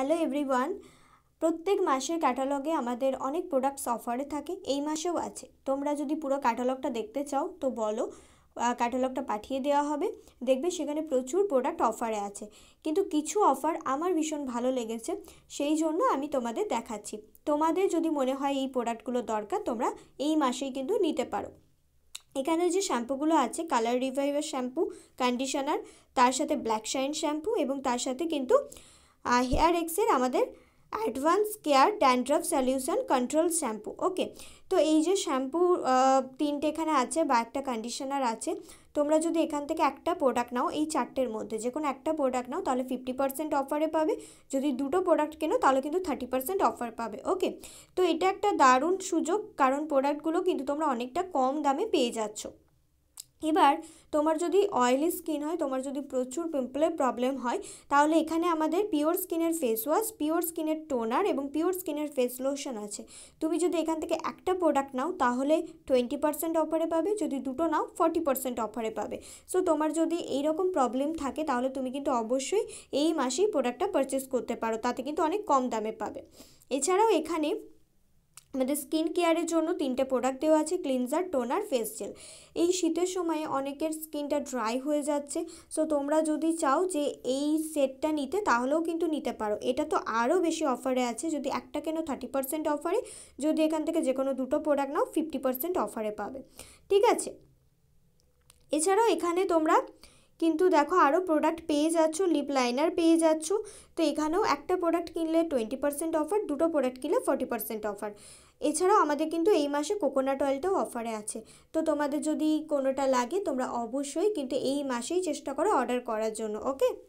hello everyone প্রত্যেক মাসের ক্যাটালগে আমাদের অনেক প্রোডাক্টস অফারে থাকে এই মাসেও আছে তোমরা যদি পুরো ক্যাটালগটা দেখতে চাও তো বলো ক্যাটালগটা পাঠিয়ে দেওয়া হবে দেখবে সেখানে প্রচুর প্রোডাক্ট অফারে আছে কিন্তু কিছু অফার আমার ভীষণ ভালো লেগেছে সেই জন্য আমি তোমাদের দেখাচ্ছি তোমাদের যদি মনে হয় এই প্রোডাক্টগুলো দরকার তোমরা এই মাসেই কিন্তু নিতে পারো এখানে যে শ্যাম্পুগুলো আছে কালার রিভাইভার শ্যাম্পু কন্ডিশনার তার সাথে ব্ল্যাক শাইন শ্যাম্পু এবং তার সাথে কিন্তু হেয়ার এক্সের আমাদের advance care dandruff solution control shampoo okay তো এই যে শ্যাম্পু তিনটে এখানে আছে বা একটা কন্ডিশনার আছে তোমরা যদি এখান থেকে একটা প্রোডাক্ট নাও এই চারটের মধ্যে যে কোনো একটা প্রোডাক্ট নাও তাহলে ফিফটি পার্সেন্ট অফারে পাবে যদি দুটো প্রোডাক্ট কেনো তাহলে কিন্তু থার্টি পার্সেন্ট অফার পাবে ওকে তো এটা একটা দারুণ সুযোগ কারণ প্রোডাক্টগুলো কিন্তু তোমরা অনেকটা কম দামে পেয়ে যাচ্ছ এবার তোমার যদি অয়েলি স্কিন হয় তোমার যদি প্রচুর পিম্পলের প্রবলেম হয় তাহলে এখানে আমাদের পিওর স্কিনের ফেস ওয়াশ পিওর স্কিনের টোনার এবং পিওর স্কিনের ফেস লোশন আছে তুমি যদি এখান থেকে একটা প্রোডাক্ট নাও তাহলে টোয়েন্টি পার্সেন্ট অফারে পাবে যদি দুটো নাও ফর্টি পার্সেন্ট অফারে পাবে সো তোমার যদি এই রকম প্রবলেম থাকে তাহলে তুমি কিন্তু অবশ্যই এই মাসেই প্রোডাক্টটা পারচেস করতে পারো তাতে কিন্তু অনেক কম দামে পাবে এছাড়াও এখানে আমাদের স্কিন কেয়ারের জন্য তিনটে প্রোডাক্ট দেওয়া আছে ক্লিনজার টোনার ফেস জেল এই শীতের সময়ে অনেকের স্কিনটা ড্রাই হয়ে যাচ্ছে সো তোমরা যদি চাও যে এই সেটটা নিতে তাহলেও কিন্তু নিতে পারো এটা তো আরও বেশি অফারে আছে যদি একটা কেন থার্টি পার্সেন্ট অফারে যদি এখান থেকে যে কোনো দুটো প্রোডাক্ট নাও ফিফটি পার্সেন্ট অফারে পাবে ঠিক আছে এছাড়াও এখানে তোমরা কিন্তু দেখো আরও প্রোডাক্ট পেয়ে যাচ্ছ লিপ লাইনার পেয়ে যাচ্ছ তো এখানেও একটা প্রোডাক্ট কিনলে টোয়েন্টি পার্সেন্ট অফার দুটো প্রোডাক্ট কিনলে ফর্টি পার্সেন্ট অফার এছাড়াও আমাদের কিন্তু এই মাসে কোকোনাট অয়েলটাও অফারে আছে তো তোমাদের যদি কোনোটা লাগে তোমরা অবশ্যই কিন্তু এই মাসেই চেষ্টা করো অর্ডার করার জন্য ওকে